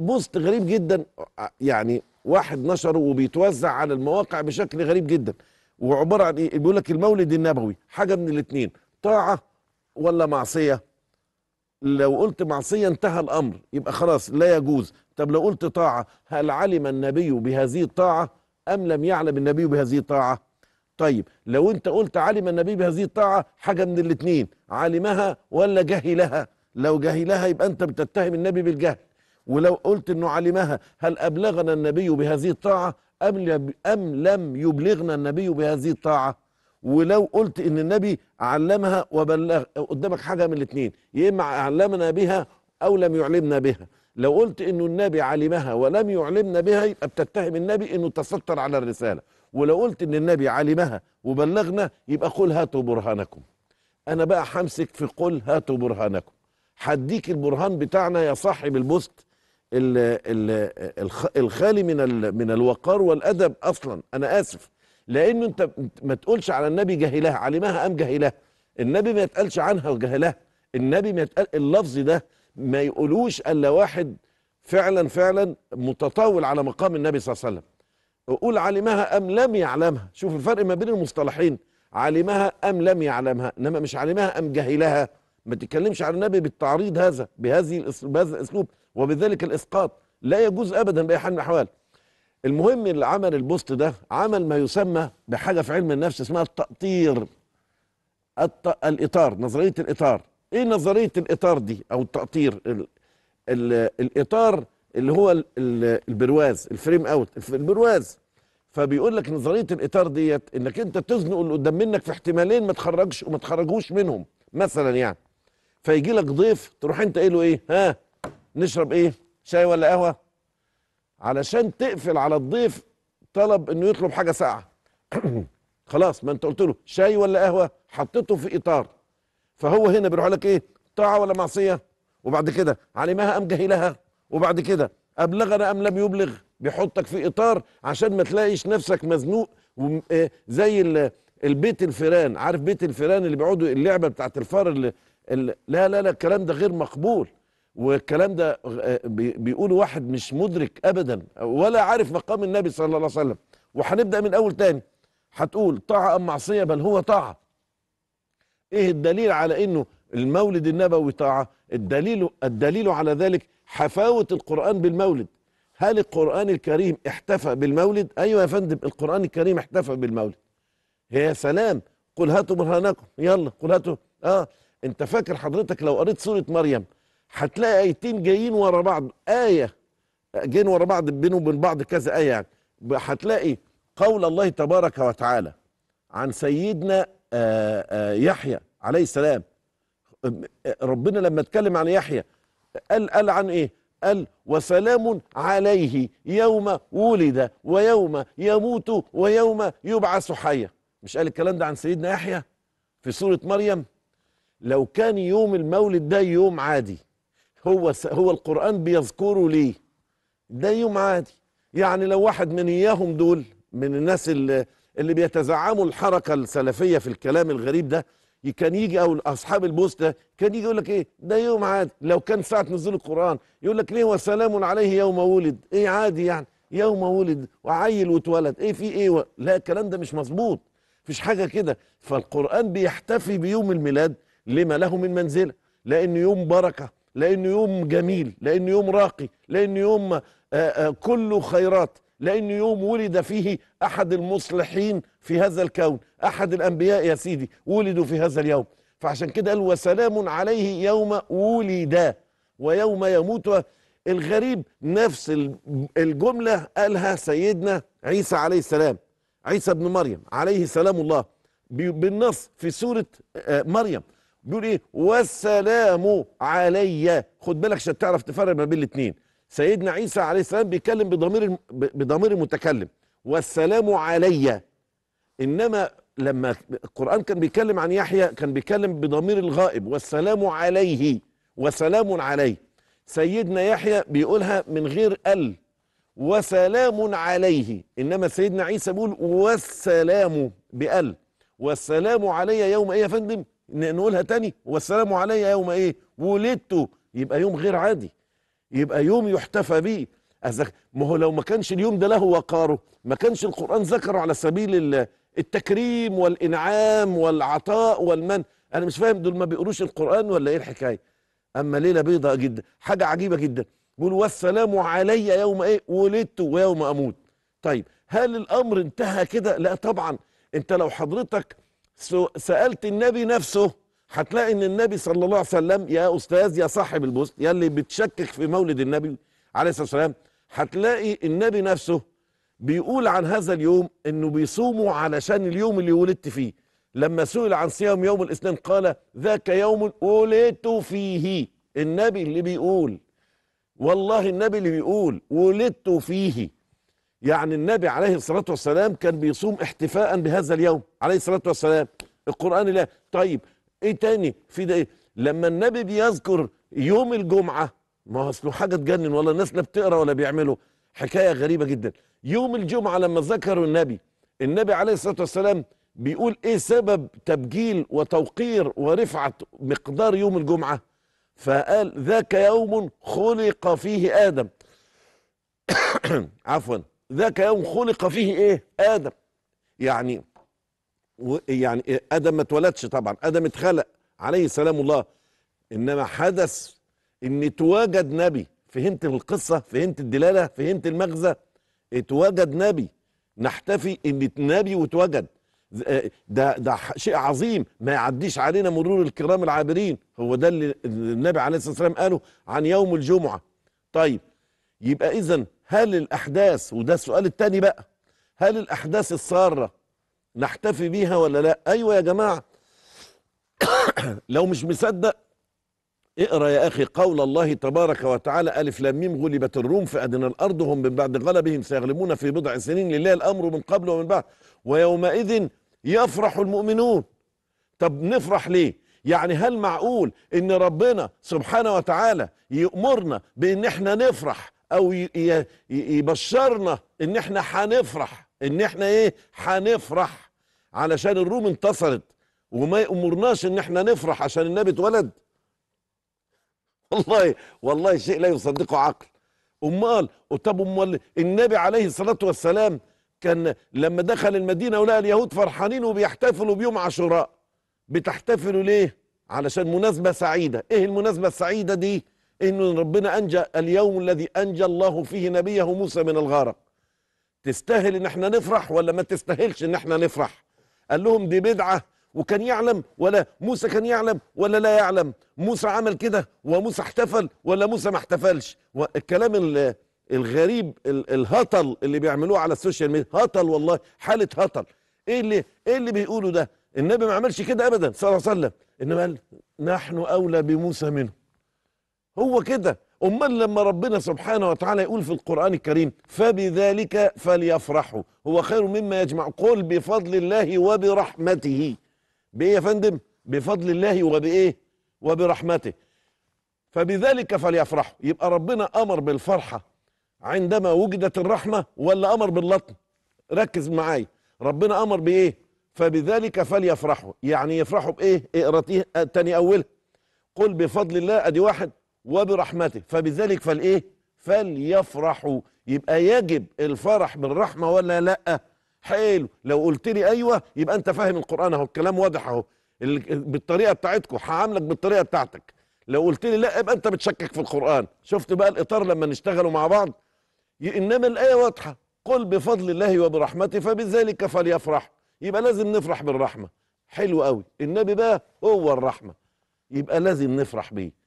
بوست غريب جدا آه، يعني واحد نشره وبيتوزع على المواقع بشكل غريب جدا وعباره عن ايه بيقول لك المولد النبوي حاجه من الاثنين طاعه ولا معصيه لو قلت معصيه انتهى الامر يبقى خلاص لا يجوز طب لو قلت طاعه هل علم النبي بهذه الطاعه ام لم يعلم النبي بهذه الطاعه طيب لو انت قلت علم النبي بهذه الطاعه حاجه من الاثنين علمها ولا جهلها لو جهلها يبقى انت بتتهم النبي بالجهل ولو قلت انه علمها هل ابلغنا النبي بهذه الطاعه ام ام لم يبلغنا النبي بهذه الطاعه ولو قلت ان النبي علمها وبلغ قدامك حاجه من الاثنين يا اما علمنا بها او لم يعلمنا بها لو قلت انه النبي علمها ولم يعلمنا بها يبقى بتتهم النبي انه تستر على الرساله ولو قلت ان النبي علمها وبلغنا يبقى قل هاتوا برهانكم انا بقى همسك في قل هاتوا برهانكم حديك البرهان بتاعنا يا صاحب البوست الخالي من من الوقار والادب اصلا انا اسف لانه انت ما تقولش على النبي جهلها علمها ام جهلها النبي ما يتقالش عنها وجهلها النبي ما يتقال اللفظ ده ما يقولوش الا واحد فعلا فعلا متطاول على مقام النبي صلى الله عليه وسلم قول علمها ام لم يعلمها شوف الفرق ما بين المصطلحين علمها ام لم يعلمها انما مش علمها ام جهلها ما تتكلمش على النبي بالتعريض هذا بهذه بهذا الاسلوب وبذلك الإسقاط لا يجوز أبدا بأي حال من الأحوال المهم اللي عمل البوست ده عمل ما يسمى بحاجة في علم النفس اسمها التأطير الت... الإطار نظرية الإطار إيه نظرية الإطار دي أو التأطير ال... ال... الإطار اللي هو ال... البرواز الفريم أوت البرواز فبيقول لك نظرية الإطار ديت إنك أنت تزنق اللي قدام منك في احتمالين ما تخرجش وما تخرجوش منهم مثلا يعني فيجي لك ضيف تروح أنت قايله له إيه ها نشرب ايه شاي ولا قهوه علشان تقفل على الضيف طلب انه يطلب حاجه ساقعه خلاص ما انت قلت له شاي ولا قهوه حطيته في اطار فهو هنا بيروح لك ايه طاعه ولا معصيه وبعد كده علمها ام جهلها وبعد كده ابلغنا ام لم يبلغ بيحطك في اطار عشان ما تلاقيش نفسك مزنوق إيه؟ زي البيت الفيران عارف بيت الفيران اللي بيقعدوا اللعبه بتاعت الفار اللي لا لا لا الكلام ده غير مقبول والكلام ده آه، بيقوله واحد مش مدرك ابدا ولا عارف مقام النبي صلى الله عليه وسلم وهنبدا من اول تاني هتقول طاعه ام معصيه بل هو طاعه ايه الدليل على انه المولد النبوي طاعه الدليل الدليل على ذلك حفاوه القران بالمولد هل القران الكريم احتفى بالمولد ايوه يا فندم القران الكريم احتفى بالمولد يا سلام قل هاتوا برهانكم يلا قل هاتوا اه انت فاكر حضرتك لو قريت سوره مريم هتلاقي ايتين جايين ورا بعض ايه جايين ورا بعض بينه وبين بعض كذا ايه يعني هتلاقي قول الله تبارك وتعالى عن سيدنا آآ آه، آآ آه، يحيى عليه السلام ربنا لما اتكلم عن يحيى قال قال عن ايه قال وسلام عليه يوم ولد ويوم يموت ويوم يبعث حيا مش قال الكلام ده عن سيدنا يحيى في سوره مريم لو كان يوم المولد ده يوم عادي هو هو القرآن بيذكره ليه ده يوم عادي يعني لو واحد من إياهم دول من الناس اللي, اللي بيتزعموا الحركة السلفية في الكلام الغريب ده كان يجي او اصحاب البوسته كان يجي يقول لك ايه ده يوم عادي لو كان ساعه نزول القران يقول لك ليه وسلام عليه يوم ولد ايه عادي يعني يوم ولد وعيل واتولد ايه في ايه و... لا الكلام ده مش مظبوط مفيش حاجه كده فالقران بيحتفي بيوم الميلاد لما له من منزله لانه يوم بركه لأنه يوم جميل لأنه يوم راقي لأنه يوم آه، آه، كله خيرات لأنه يوم ولد فيه أحد المصلحين في هذا الكون أحد الأنبياء يا سيدي ولدوا في هذا اليوم فعشان كده قال وسلام عليه يوم ولد ويوم يموت الغريب نفس الجملة قالها سيدنا عيسى عليه السلام عيسى بن مريم عليه سلام الله بالنص في سورة آه، مريم بيقول ايه والسلام علي خد بالك عشان تعرف تفرق ما بين الاثنين سيدنا عيسى عليه السلام بيتكلم بضمير بضمير المتكلم والسلام علي انما لما القران كان بيتكلم عن يحيى كان بيتكلم بضمير الغائب والسلام عليه وسلام عليه سيدنا يحيى بيقولها من غير ال وسلام عليه انما سيدنا عيسى بيقول والسلام بال والسلام علي يوم ايه يا فندم نقولها تاني والسلام علي يوم ايه ولدت يبقى يوم غير عادي يبقى يوم يحتفى به ما هو لو ما كانش اليوم ده له وقاره ما كانش القرآن ذكره على سبيل التكريم والإنعام والعطاء والمن أنا مش فاهم دول ما بيقروش القرآن ولا إيه الحكاية أما ليلة بيضاء جدا حاجة عجيبة جدا بيقول والسلام علي يوم إيه ولدت ويوم أموت طيب هل الأمر انتهى كده لا طبعا أنت لو حضرتك سالت النبي نفسه هتلاقي ان النبي صلى الله عليه وسلم يا استاذ يا صاحب البوست يا اللي بتشكك في مولد النبي عليه الصلاه والسلام هتلاقي النبي نفسه بيقول عن هذا اليوم انه بيصوموا علشان اليوم اللي ولدت فيه لما سئل عن صيام يوم الاثنين قال ذاك يوم ولدت فيه النبي اللي بيقول والله النبي اللي بيقول ولدت فيه يعني النبي عليه الصلاة والسلام كان بيصوم احتفاء بهذا اليوم عليه الصلاة والسلام القرآن لا طيب ايه تاني في ده ايه لما النبي بيذكر يوم الجمعة ما هو اصله حاجة تجنن ولا الناس لا بتقرا ولا بيعملوا حكاية غريبة جدا يوم الجمعة لما ذكروا النبي النبي عليه الصلاة والسلام بيقول ايه سبب تبجيل وتوقير ورفعة مقدار يوم الجمعة فقال ذاك يوم خلق فيه آدم عفوا ذاك يوم خلق فيه ايه ادم يعني يعني ادم ما اتولدش طبعا ادم اتخلق عليه سلام الله انما حدث ان اتوجد نبي فهمت القصه فهمت الدلاله فهمت المغزى اتوجد نبي نحتفي ان نبي واتوجد آه، ده ده شيء عظيم ما يعديش علينا مرور الكرام العابرين هو ده اللي النبي عليه الصلاه والسلام قاله عن يوم الجمعه طيب يبقى اذا هل الأحداث وده السؤال التاني بقى هل الأحداث السارة نحتفي بيها ولا لا أيوة يا جماعة لو مش مصدق اقرا يا اخي قول الله تبارك وتعالى الف لام ميم غلبت الروم في ادنى الارض هم من بعد غلبهم سيغلبون في بضع سنين لله الامر من قبل ومن بعد ويومئذ يفرح المؤمنون طب نفرح ليه يعني هل معقول ان ربنا سبحانه وتعالى يأمرنا بان احنا نفرح او يبشرنا ان احنا هنفرح ان احنا ايه هنفرح علشان الروم انتصرت وما يأمرناش ان احنا نفرح عشان النبي اتولد والله والله شيء لا يصدقه عقل امال طب امال النبي عليه الصلاه والسلام كان لما دخل المدينه ولقى اليهود فرحانين وبيحتفلوا بيوم عاشوراء بتحتفلوا ليه علشان مناسبه سعيده ايه المناسبه السعيده دي ان ربنا انجى اليوم الذي انجى الله فيه نبيه موسى من الغاره تستاهل ان احنا نفرح ولا ما تستاهلش ان احنا نفرح قال لهم دي بدعه وكان يعلم ولا موسى كان يعلم ولا لا يعلم موسى عمل كده وموسى احتفل ولا موسى ما احتفلش الكلام الغريب الهطل اللي بيعملوه على السوشيال ميديا هطل والله حاله هطل ايه اللي ايه اللي بيقوله ده النبي ما عملش كده ابدا صلى الله عليه وسلم انما قال نحن اولى بموسى منه هو كده امال لما ربنا سبحانه وتعالى يقول في القران الكريم فبذلك فليفرحوا هو خير مما يجمع قل بفضل الله وبرحمته بايه يا فندم بفضل الله وبايه وبرحمته فبذلك فليفرحوا يبقى ربنا امر بالفرحه عندما وجدت الرحمه ولا امر باللطم ركز معايا ربنا امر بايه فبذلك فليفرحوا يعني يفرحوا بايه اقرا تاني اولها قل بفضل الله ادي واحد وبرحمته فبذلك فالايه فليفرحوا يبقى يجب الفرح بالرحمه ولا لا حلو لو قلت لي ايوه يبقى انت فاهم القران اهو الكلام واضح اهو بالطريقه بتاعتكم هعاملك بالطريقه بتاعتك لو قلت لي لا يبقى انت بتشكك في القران شفت بقى الاطار لما نشتغلوا مع بعض انما الايه واضحه قل بفضل الله وبرحمته فبذلك فليفرح يبقى لازم نفرح بالرحمه حلو قوي النبي بقى هو الرحمه يبقى لازم نفرح بيه